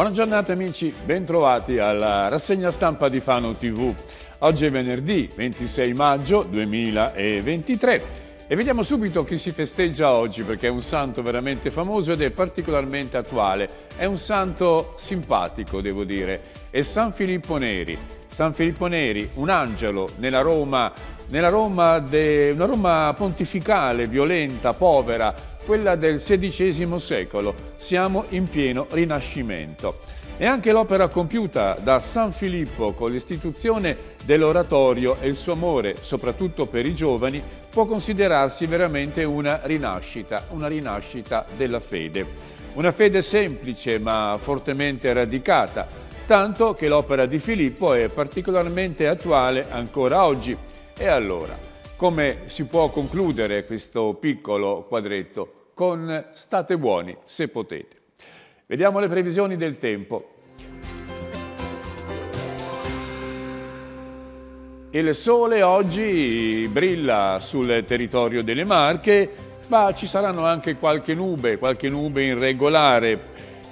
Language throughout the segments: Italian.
Buona giornata amici, bentrovati alla rassegna stampa di Fano TV. Oggi è venerdì 26 maggio 2023 e vediamo subito chi si festeggia oggi perché è un santo veramente famoso ed è particolarmente attuale. È un santo simpatico, devo dire. È San Filippo Neri. San Filippo Neri, un angelo nella Roma, nella Roma de, una Roma pontificale, violenta, povera, quella del XVI secolo. Siamo in pieno rinascimento. E anche l'opera compiuta da San Filippo con l'istituzione dell'oratorio e il suo amore, soprattutto per i giovani, può considerarsi veramente una rinascita, una rinascita della fede. Una fede semplice ma fortemente radicata, tanto che l'opera di Filippo è particolarmente attuale ancora oggi. E allora, come si può concludere questo piccolo quadretto? con State buoni se potete. Vediamo le previsioni del tempo. Il sole oggi brilla sul territorio delle Marche, ma ci saranno anche qualche nube, qualche nube irregolare,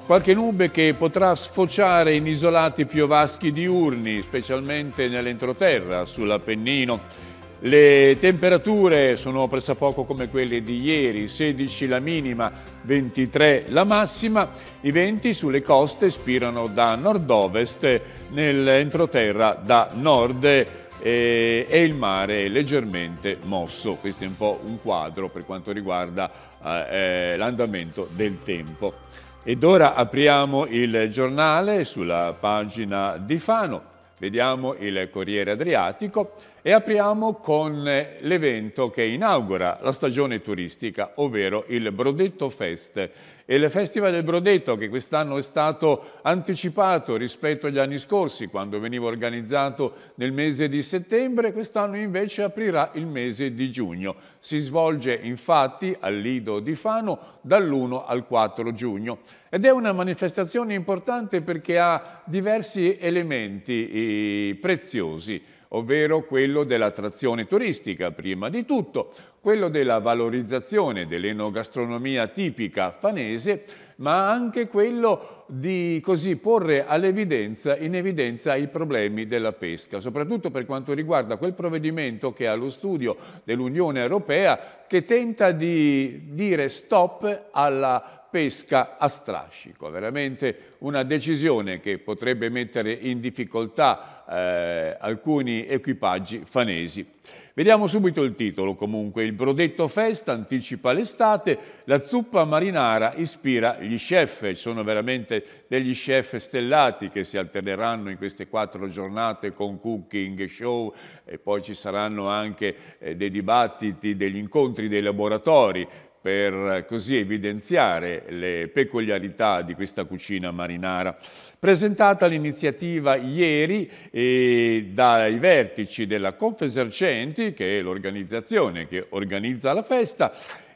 qualche nube che potrà sfociare in isolati piovaschi diurni, specialmente nell'entroterra, sull'Appennino. Le temperature sono pressappoco come quelle di ieri, 16 la minima, 23 la massima. I venti sulle coste spirano da nord-ovest, nell'entroterra da nord e, e, il mare è leggermente mosso. Questo è un po' un quadro per quanto riguarda eh, eh l'andamento del tempo. Ed ora apriamo il giornale sulla pagina di Fano. Vediamo il Corriere Adriatico e apriamo con l'evento che inaugura la stagione turistica, ovvero il Brodetto Fest e il Festival del Brodetto che quest'anno è stato anticipato rispetto agli anni scorsi, quando veniva organizzato nel mese di settembre, quest'anno invece aprirà il mese di giugno. Si svolge infatti al Lido di Fano dall'1 al 4 giugno. Ed è una manifestazione importante perché ha diversi elementi eh, preziosi ovvero quello dell'attrazione turistica prima di tutto, quello della valorizzazione dell'enogastronomia tipica fanese, ma anche quello di così porre evidenza, in evidenza i problemi della pesca, soprattutto per quanto riguarda quel provvedimento che è allo studio dell'Unione Europea che tenta di dire stop alla pesca a strascico, veramente una decisione che potrebbe mettere in difficoltà eh, alcuni equipaggi fanesi. Vediamo subito il titolo comunque, il Brodetto Fest anticipa l'estate, la zuppa marinara ispira gli chef, sono veramente degli chef stellati che si alterneranno in queste quattro giornate con cooking show e poi ci saranno anche eh, dei dibattiti, degli incontri, dei laboratori per così evidenziare le peculiarità di questa cucina marinara. Presentata l'iniziativa ieri dai vertici della Confesercenti, che è l'organizzazione che organizza la festa,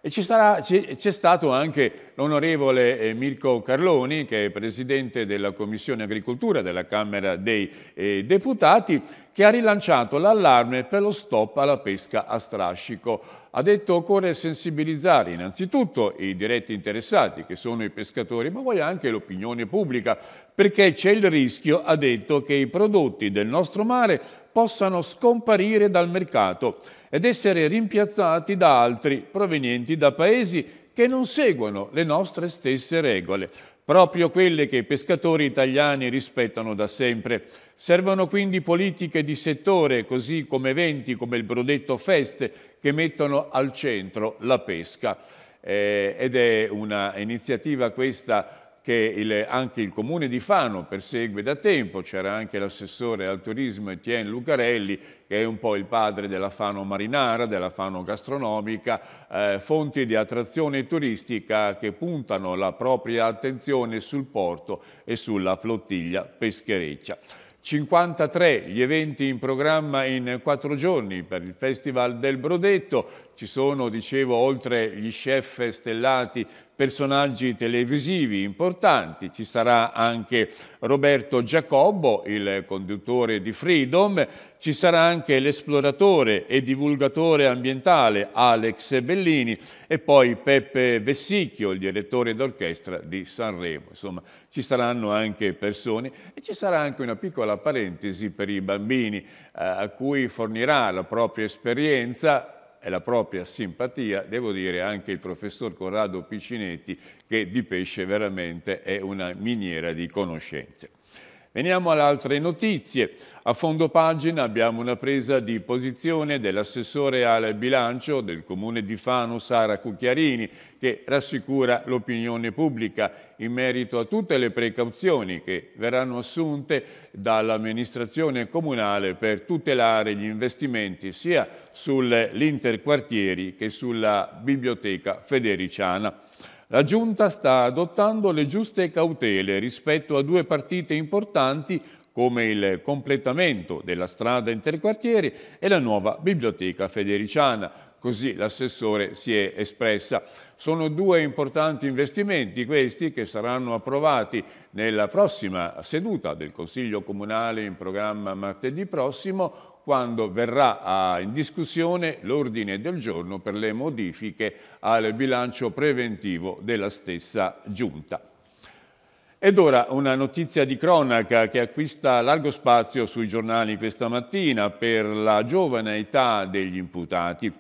e c'è stato anche l'onorevole eh, Mirko Carloni, che è presidente della Commissione Agricoltura della Camera dei eh, Deputati, che ha rilanciato l'allarme per lo stop alla pesca a strascico. Ha detto che occorre sensibilizzare innanzitutto i diretti interessati, che sono i pescatori, ma poi anche l'opinione pubblica, perché c'è il rischio, ha detto, che i prodotti del nostro mare possano scomparire dal mercato ed essere rimpiazzati da altri provenienti da paesi che non seguono le nostre stesse regole, proprio quelle che i pescatori italiani rispettano da sempre. Servono quindi politiche di settore, così come eventi come il Brodetto Fest, che mettono al centro la pesca. Eh, ed è un'iniziativa questa che il, anche il comune di Fano persegue da tempo, c'era anche l'assessore al turismo Etienne Lucarelli che è un po' il padre della Fano marinara, della Fano gastronomica, eh, fonti di attrazione turistica che puntano la propria attenzione sul porto e sulla flottiglia peschereccia. 53 gli eventi in programma in quattro giorni per il Festival del Brodetto, ci sono, dicevo, oltre gli chef stellati, personaggi televisivi importanti. Ci sarà anche Roberto Giacobbo, il conduttore di Freedom. Ci sarà anche l'esploratore e divulgatore ambientale Alex Bellini e poi Peppe Vessicchio, il direttore d'orchestra di Sanremo. Insomma, ci saranno anche persone e ci sarà anche una piccola parentesi per i bambini eh, a cui fornirà la propria esperienza e la propria simpatia, devo dire anche il professor Corrado Piccinetti che di pesce veramente è una miniera di conoscenze. Veniamo alle altre notizie. A fondo pagina abbiamo una presa di posizione dell'assessore al bilancio del comune di Fano Sara Cucchiarini che rassicura l'opinione pubblica in merito a tutte le precauzioni che verranno assunte dall'amministrazione comunale per tutelare gli investimenti sia sull'interquartieri che sulla biblioteca federiciana. La Giunta sta adottando le giuste cautele rispetto a due partite importanti come il completamento della strada interquartieri e la nuova biblioteca federiciana. Così l'assessore si è espressa. Sono due importanti investimenti questi che saranno approvati nella prossima seduta del Consiglio Comunale in programma martedì prossimo quando verrà in discussione l'ordine del giorno per le modifiche al bilancio preventivo della stessa Giunta. Ed ora una notizia di cronaca che acquista largo spazio sui giornali questa mattina per la giovane età degli imputati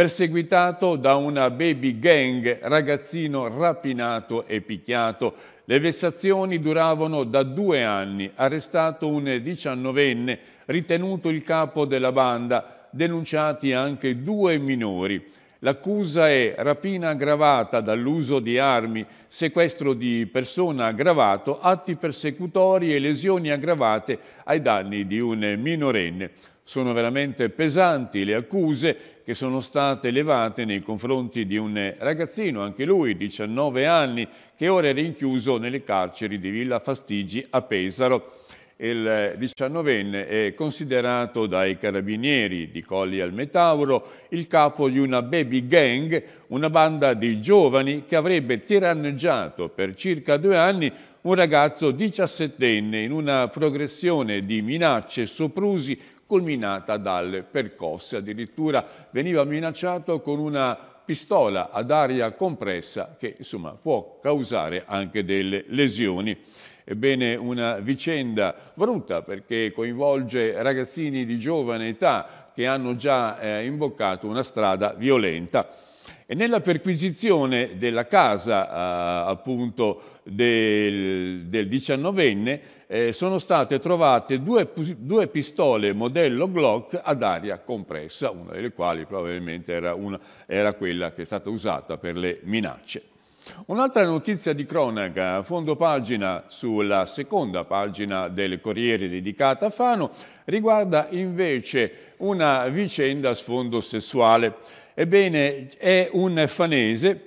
perseguitato da una baby gang, ragazzino rapinato e picchiato. Le vessazioni duravano da due anni, arrestato un diciannovenne, ritenuto il capo della banda, denunciati anche due minori. L'accusa è rapina aggravata dall'uso di armi, sequestro di persona aggravato, atti persecutori e lesioni aggravate ai danni di un minorenne. Sono veramente pesanti le accuse che sono state levate nei confronti di un ragazzino, anche lui, 19 anni, che ora è rinchiuso nelle carceri di Villa Fastigi a Pesaro il diciannovenne è considerato dai carabinieri di Colli al Metauro il capo di una baby gang, una banda di giovani che avrebbe tiranneggiato per circa due anni un ragazzo diciassettenne in una progressione di minacce e soprusi culminata dalle percosse. Addirittura veniva minacciato con una pistola ad aria compressa che insomma, può causare anche delle lesioni. Ebbene, una vicenda brutta perché coinvolge ragazzini di giovane età che hanno già eh, imboccato una strada violenta. E nella perquisizione della casa eh, appunto del, diciannovenne eh, sono state trovate due, due, pistole modello Glock ad aria compressa, una delle quali probabilmente era, una, era quella che è stata usata per le minacce. Un'altra notizia di cronaca, fondo pagina sulla seconda pagina del Corriere dedicata a Fano, riguarda invece una vicenda a sfondo sessuale. Ebbene, è un fanese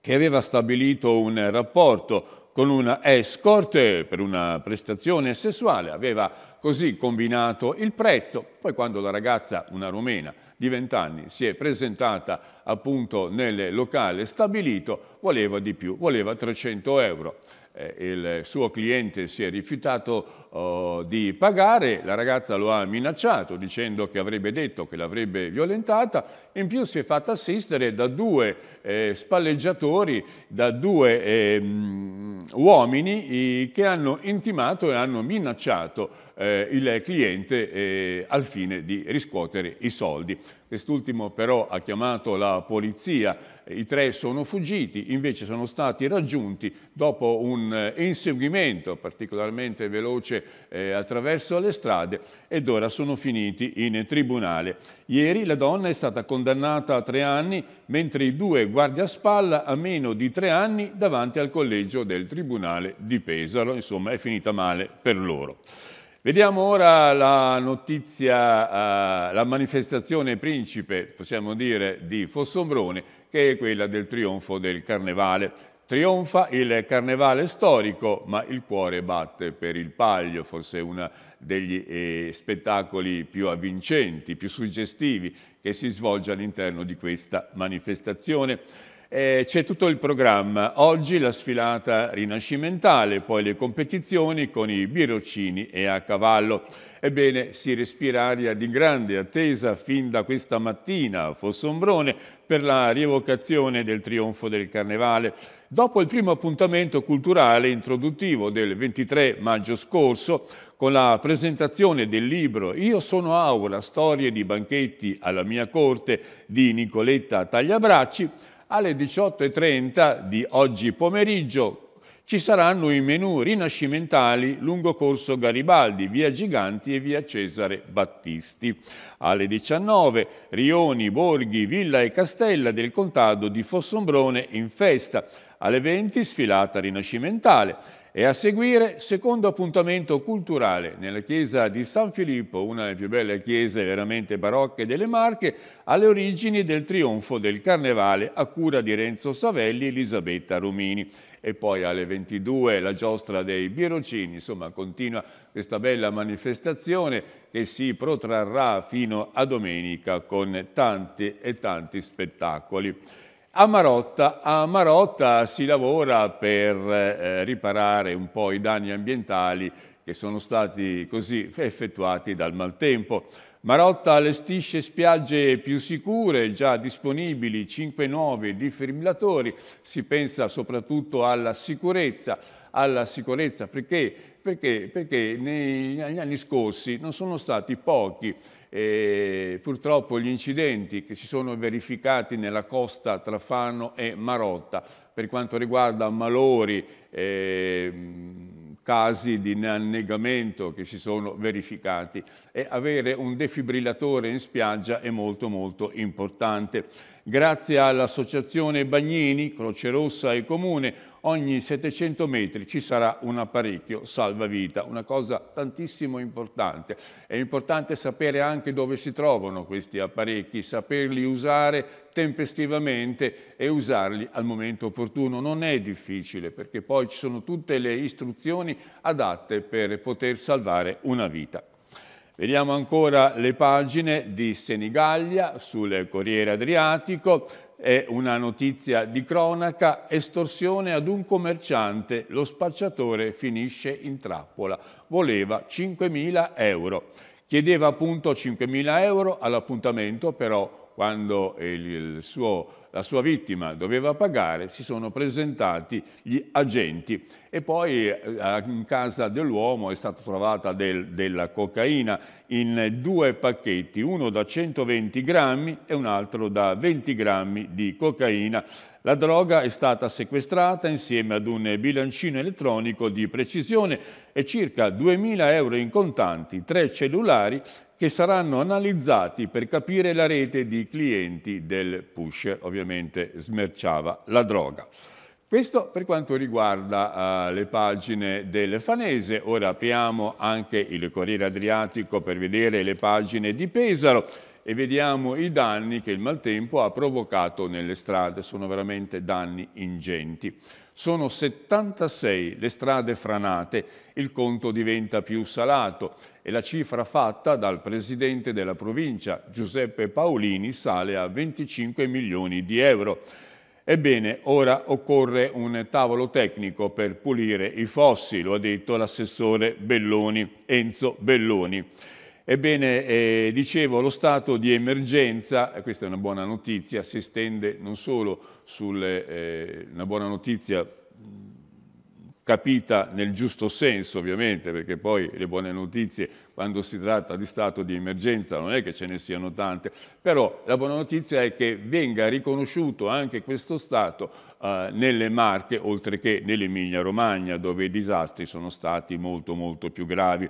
che aveva stabilito un rapporto con una escort per una prestazione sessuale, aveva così combinato il prezzo, poi quando la ragazza, una romena di 20 anni, si è presentata appunto nel locale stabilito, voleva di più, voleva 300 euro. Eh, il suo cliente si è rifiutato oh, di pagare, la ragazza lo ha minacciato dicendo che avrebbe detto che l'avrebbe violentata, in più si è fatta assistere da due eh, spalleggiatori da due eh, uomini che hanno intimato e hanno minacciato eh, il cliente eh, al fine di riscuotere i soldi. Quest'ultimo però ha chiamato la polizia, i tre sono fuggiti, invece sono stati raggiunti dopo un eh, inseguimento particolarmente veloce attraverso le strade ed ora sono finiti in tribunale. Ieri la donna è stata condannata a tre anni, mentre i due spalla a meno di tre anni davanti al collegio del Tribunale di Pesaro. Insomma, è finita male per loro. Vediamo ora la notizia, eh, la manifestazione principe, possiamo dire, di Fossombrone, che è quella del trionfo del Carnevale. Trionfa il carnevale storico, ma il cuore batte per il Paglio, forse uno degli eh, spettacoli più avvincenti, più suggestivi che si svolge all'interno di questa manifestazione eh, c'è tutto il programma. Oggi la sfilata rinascimentale, poi le competizioni con i biroccini e a cavallo. Ebbene, si respira aria di grande attesa fin da questa mattina a Fossombrone per la rievocazione del trionfo del Carnevale. Dopo il primo appuntamento culturale introduttivo del 23 maggio scorso, con la presentazione del libro Io sono Aura, storie di banchetti alla mia corte di Nicoletta Tagliabracci, alle 18.30 di oggi pomeriggio ci saranno i menù rinascimentali lungo Corso Garibaldi, via Giganti e via Cesare Battisti. Alle 19 Rioni, Borghi, Villa e Castella del contado di Fossombrone in festa. Alle 20 sfilata rinascimentale. E a seguire, secondo appuntamento culturale nella chiesa di San Filippo, una delle più belle chiese veramente barocche delle Marche, alle origini del trionfo del Carnevale a cura di Renzo Savelli e Elisabetta Romini. E poi alle 22 la giostra dei Birocini, insomma continua questa bella manifestazione che si protrarrà fino a domenica con tanti e tanti spettacoli. A Marotta, a Marotta si lavora per eh, riparare un po' i danni ambientali che sono stati così effettuati dal maltempo. Marotta allestisce spiagge più sicure, già disponibili 5 nuovi defibrillatori, si pensa soprattutto alla sicurezza, alla sicurezza perché, perché, perché negli anni scorsi non sono stati pochi e purtroppo gli incidenti che si sono verificati nella costa tra Fano e Marotta per quanto riguarda malori, eh, casi di annegamento che si sono verificati e avere un defibrillatore in spiaggia è molto molto importante. Grazie all'associazione Bagnini, Croce Rossa e Comune, ogni 700 metri ci sarà un apparecchio salvavita, una cosa tantissimo importante. È importante sapere anche dove si trovano questi apparecchi, saperli usare tempestivamente e usarli al momento opportuno. Non è difficile perché poi ci sono tutte le istruzioni adatte per poter salvare una vita. Vediamo ancora le pagine di Senigallia sul Corriere Adriatico, è una notizia di cronaca, estorsione ad un commerciante, lo spacciatore finisce in trappola, voleva 5.000 euro. Chiedeva appunto 5.000 euro all'appuntamento, però quando suo, la sua vittima doveva pagare, si sono presentati gli agenti e poi eh, in casa dell'uomo è stata trovata del, della cocaina in due pacchetti, uno da 120 grammi e un altro da 20 grammi di cocaina. La droga è stata sequestrata insieme ad un bilancino elettronico di precisione e circa 2.000 euro in contanti, tre cellulari che saranno analizzati per capire la rete di clienti del pusher, ovviamente smerciava la droga. Questo per quanto riguarda uh, le pagine del Fanese, ora apriamo anche il Corriere Adriatico per vedere le pagine di Pesaro e vediamo i danni che il maltempo ha provocato nelle strade, sono veramente danni ingenti. Sono 76 le strade franate, il conto diventa più salato e la cifra fatta dal presidente della provincia Giuseppe Paolini sale a 25 milioni di euro. Ebbene, ora occorre un tavolo tecnico per pulire i fossi, lo ha detto l'assessore Belloni, Enzo Belloni. Ebbene, eh, dicevo, lo stato di emergenza, questa è una buona notizia, si estende non solo sulle, eh, una buona notizia capita nel giusto senso ovviamente, perché poi le buone notizie quando si tratta di stato di emergenza, non è che ce ne siano tante, però la buona notizia è che venga riconosciuto anche questo stato eh, nelle Marche, oltre che nell'Emilia Romagna, dove i disastri sono stati molto molto più gravi.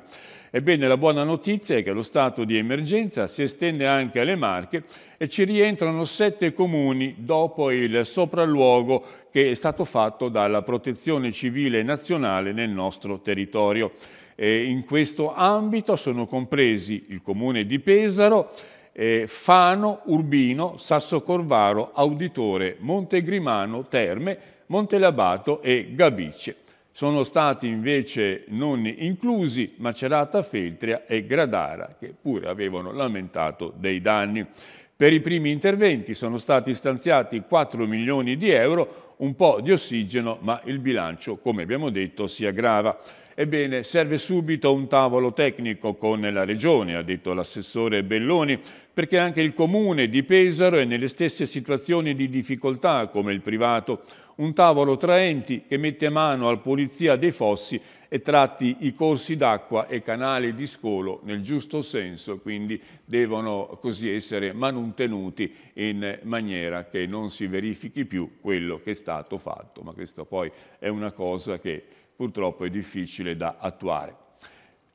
Ebbene, la buona notizia è che lo stato di emergenza si estende anche alle Marche e ci rientrano sette comuni dopo il sopralluogo che è stato fatto dalla Protezione Civile Nazionale nel nostro territorio. Eh, in questo ambito sono compresi il comune di Pesaro, eh, Fano, Urbino, Sasso Corvaro, Auditore, Montegrimano, Terme, Montelabato e Gabice. Sono stati invece non inclusi Macerata, Feltria e Gradara, che pure avevano lamentato dei danni. Per i primi interventi sono stati stanziati 4 milioni di euro, un po' di ossigeno, ma il bilancio, come abbiamo detto, si aggrava. Ebbene, serve subito un tavolo tecnico con la Regione, ha detto l'assessore Belloni, perché anche il Comune di Pesaro è nelle stesse situazioni di difficoltà come il privato un tavolo tra enti che mette mano alla pulizia dei fossi e tratti i corsi d'acqua e canali di scolo nel giusto senso, quindi devono così essere manutenuti in maniera che non si verifichi più quello che è stato fatto, ma questa poi è una cosa che purtroppo è difficile da attuare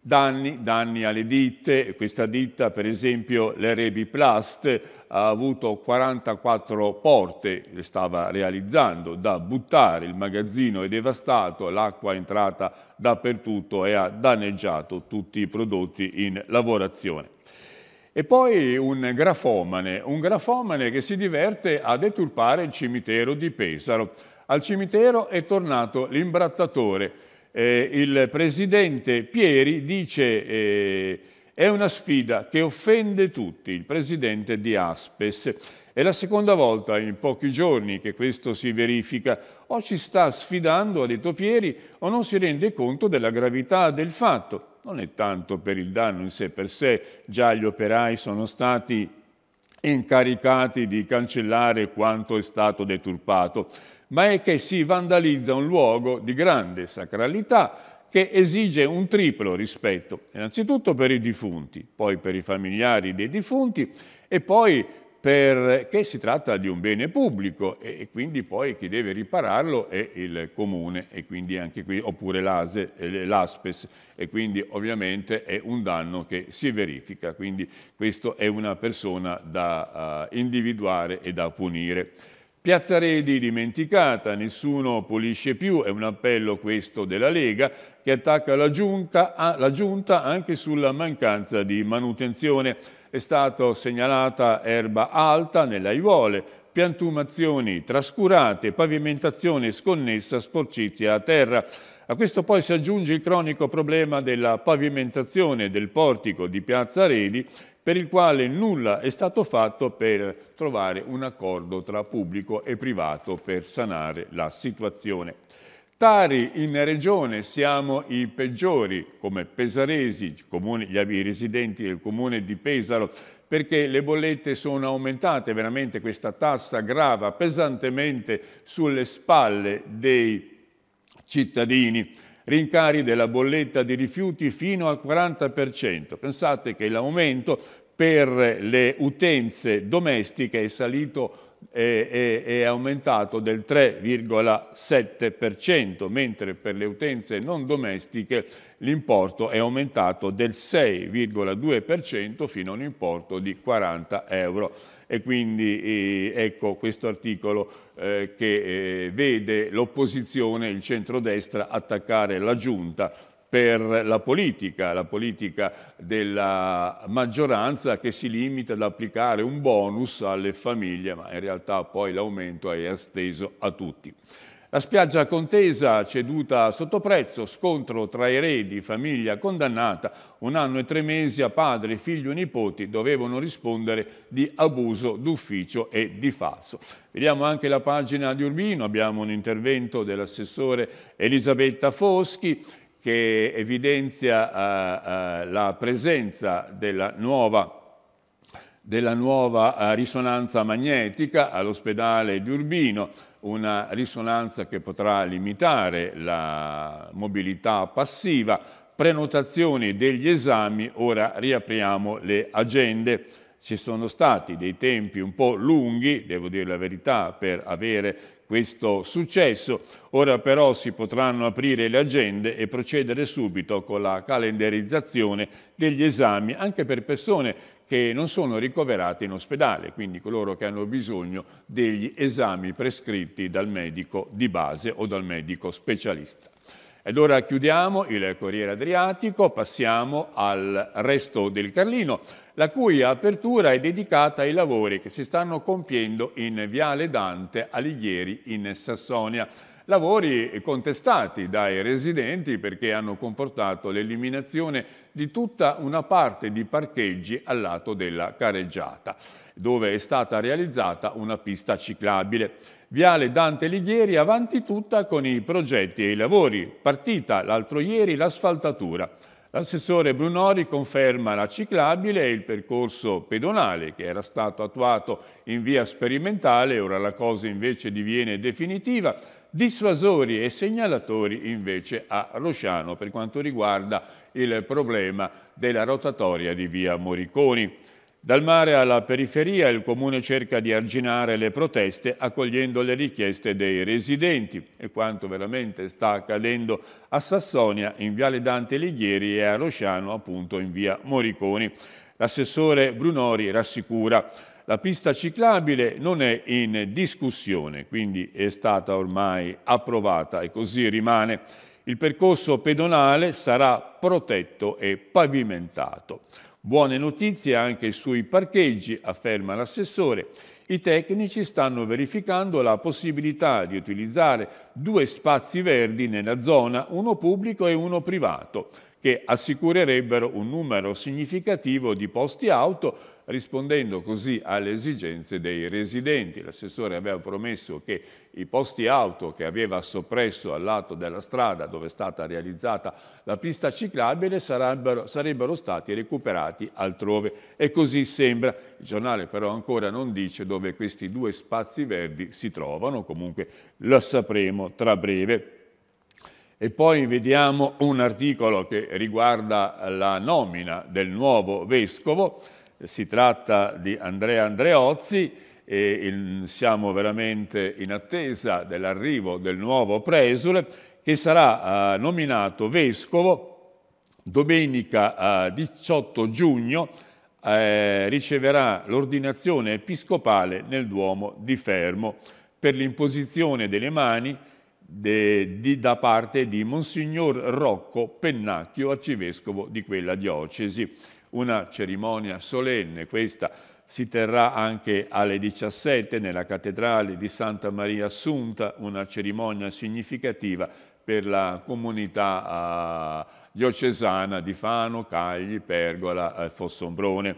danni, danni alle ditte, questa ditta per esempio l'Erebi Plast ha avuto 44 porte, le stava realizzando, da buttare, il magazzino è devastato, l'acqua è entrata dappertutto e ha danneggiato tutti i prodotti in lavorazione. E poi un grafomane, un grafomane che si diverte a deturpare il cimitero di Pesaro. Al cimitero è tornato l'imbrattatore, eh, il presidente Pieri dice eh, è una sfida che offende tutti, il presidente di Aspes. È la seconda volta in pochi giorni che questo si verifica. O ci sta sfidando, ha detto Pieri, o non si rende conto della gravità del fatto. Non è tanto per il danno in sé per sé, già gli operai sono stati incaricati di cancellare quanto è stato deturpato ma è che si vandalizza un luogo di grande sacralità che esige un triplo rispetto, innanzitutto per i defunti, poi per i familiari dei defunti e poi perché si tratta di un bene pubblico e, quindi poi chi deve ripararlo è il comune e quindi anche qui, oppure eh, l'ASPES e quindi ovviamente è un danno che si verifica, quindi questa è una persona da uh, individuare e da punire. Piazza Redi dimenticata, nessuno pulisce più, è un appello questo della Lega che attacca la giunta, la giunta anche sulla mancanza di manutenzione. È stata segnalata erba alta nella Ivole, piantumazioni trascurate, pavimentazione sconnessa, sporcizia a terra. A questo poi si aggiunge il cronico problema della pavimentazione del portico di Piazza Redi, per il quale nulla è stato fatto per trovare un accordo tra pubblico e privato per sanare la situazione. Tari in regione siamo i peggiori come pesaresi, comuni, i residenti del comune di Pesaro, perché le bollette sono aumentate, veramente questa tassa grava pesantemente sulle spalle dei cittadini, rincari della bolletta di rifiuti fino al 40%. Pensate che l'aumento per le utenze domestiche è salito è, è, aumentato del 3,7%, mentre per le utenze non domestiche l'importo è aumentato del 6,2% fino a un importo di 40 euro e quindi ecco questo articolo eh, che eh, vede l'opposizione, il centrodestra, attaccare la giunta per la politica, la politica della maggioranza che si limita ad applicare un bonus alle famiglie, ma in realtà poi l'aumento è esteso a tutti. A Spiaggia Contesa, ceduta sotto prezzo, scontro tra eredi, famiglia condannata, un anno e tre mesi a padre, figlio e nipoti dovevano rispondere di abuso d'ufficio e di falso. Vediamo anche la pagina di Urbino, abbiamo un intervento dell'assessore Elisabetta Foschi che evidenzia uh, uh, la presenza della nuova della nuova eh, risonanza magnetica all'ospedale di Urbino una risonanza che potrà limitare la mobilità passiva, prenotazioni degli esami, ora riapriamo le agende. Ci sono stati dei tempi un po' lunghi, devo dire la verità, per avere questo successo. Ora però si potranno aprire le agende e procedere subito con la calendarizzazione degli esami, anche per persone che non sono ricoverate in ospedale, quindi coloro che hanno bisogno degli esami prescritti dal medico di base o dal medico specialista. Ed ora chiudiamo il Corriere Adriatico, passiamo al resto del Carlino, la cui apertura è dedicata ai lavori che si stanno compiendo in Viale Dante Alighieri in Sassonia lavori contestati dai residenti perché hanno comportato l'eliminazione di tutta una parte di parcheggi al lato della careggiata dove è stata realizzata una pista ciclabile. Viale Dante Lighieri avanti tutta con i progetti e i lavori. Partita l'altro ieri l'asfaltatura. L'assessore Brunori conferma la ciclabile e il percorso pedonale che era stato attuato in via sperimentale, ora la cosa invece diviene definitiva dissuasori e segnalatori invece a Rosciano per quanto riguarda il problema della rotatoria di via Moriconi. Dal mare alla periferia il Comune cerca di arginare le proteste accogliendo le richieste dei residenti e quanto veramente sta accadendo a Sassonia in Viale Dante Lighieri e a Rosciano appunto in via Moriconi. L'assessore Brunori rassicura la pista ciclabile non è in discussione, quindi è stata ormai approvata e così rimane. Il percorso pedonale sarà protetto e pavimentato. Buone notizie anche sui parcheggi, afferma l'assessore. I tecnici stanno verificando la possibilità di utilizzare due spazi verdi nella zona, uno pubblico e uno privato che assicurerebbero un numero significativo di posti auto rispondendo così alle esigenze dei residenti. L'assessore aveva promesso che i posti auto che aveva soppresso al lato della strada dove è stata realizzata la pista ciclabile sarebbero, sarebbero stati recuperati altrove e così sembra. Il giornale però ancora non dice dove questi due spazi verdi si trovano, comunque lo sapremo tra breve. E poi vediamo un articolo che riguarda la nomina del nuovo vescovo, si tratta di Andrea Andreozzi e in, siamo veramente in attesa dell'arrivo del nuovo presule che sarà eh, nominato vescovo domenica eh, 18 giugno eh, riceverà l'ordinazione episcopale nel Duomo di Fermo per l'imposizione delle mani de, di, da parte di Monsignor Rocco Pennacchio, arcivescovo di quella diocesi. Una cerimonia solenne, questa si terrà anche alle 17 nella cattedrale di Santa Maria Assunta, una cerimonia significativa per la comunità eh, diocesana di Fano, Cagli, Pergola e eh, Fossombrone.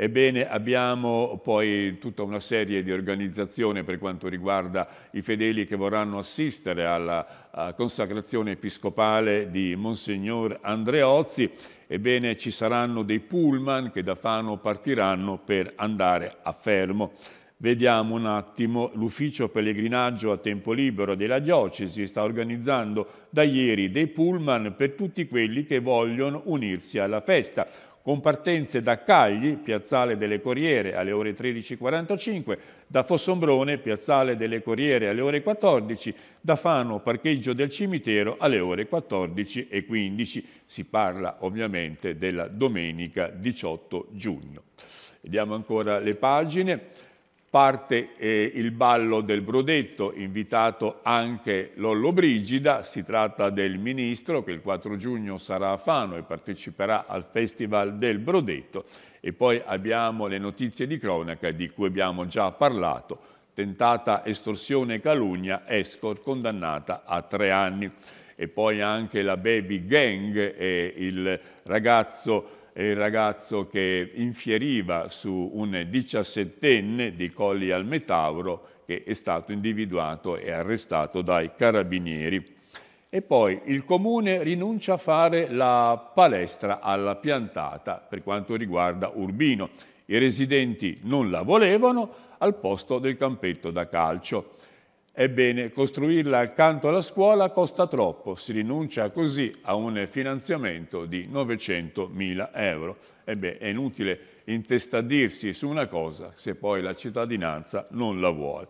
Ebbene, abbiamo poi tutta una serie di organizzazioni per quanto riguarda i fedeli che vorranno assistere alla consacrazione episcopale di Monsignor Andreozzi. Ebbene, ci saranno dei pullman che da Fano partiranno per andare a Fermo. Vediamo un attimo, l'ufficio pellegrinaggio a tempo libero della diocesi sta organizzando da ieri dei pullman per tutti quelli che vogliono unirsi alla festa con partenze da Cagli, piazzale delle Corriere, alle ore 13.45, da Fossombrone, piazzale delle Corriere, alle ore 14, da Fano, parcheggio del cimitero, alle ore 14.15. Si parla ovviamente della domenica 18 giugno. Vediamo ancora le pagine. Parte eh, il ballo del Brodetto, invitato anche Lollo Brigida, si tratta del ministro che il 4 giugno sarà a Fano e parteciperà al Festival del Brodetto e poi abbiamo le notizie di cronaca di cui abbiamo già parlato, tentata estorsione e calunnia, escort condannata a tre anni e poi anche la baby gang e il ragazzo il ragazzo che infieriva su un diciassettenne di Colli al Metauro che è stato individuato e arrestato dai carabinieri. E poi il comune rinuncia a fare la palestra alla piantata per quanto riguarda Urbino. I residenti non la volevano al posto del campetto da calcio. Ebbene, costruirla accanto alla scuola costa troppo, si rinuncia così a un finanziamento di 900.000 euro. Ebbene, è inutile intestadirsi su una cosa se poi la cittadinanza non la vuole.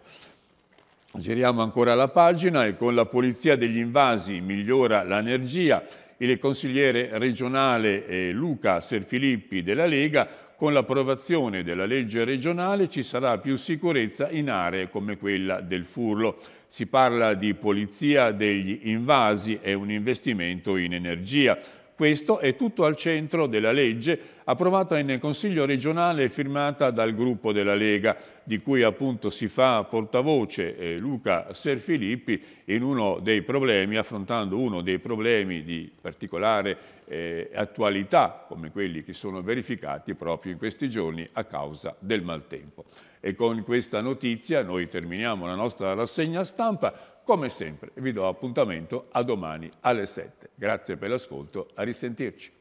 Giriamo ancora la pagina e con la pulizia degli invasi migliora l'energia. Il consigliere regionale eh, Luca Serfilippi della Lega con l'approvazione della legge regionale ci sarà più sicurezza in aree come quella del Furlo. Si parla di polizia degli invasi e un investimento in energia. Questo è tutto al centro della legge approvata nel Consiglio regionale e firmata dal gruppo della Lega, di cui appunto si fa portavoce eh, Luca Serfilippi in uno dei problemi, affrontando uno dei problemi di particolare eh, attualità, come quelli che sono verificati proprio in questi giorni a causa del maltempo. E con questa notizia noi terminiamo la nostra rassegna stampa, come sempre vi do appuntamento a domani alle 7. Grazie per l'ascolto, a risentirci.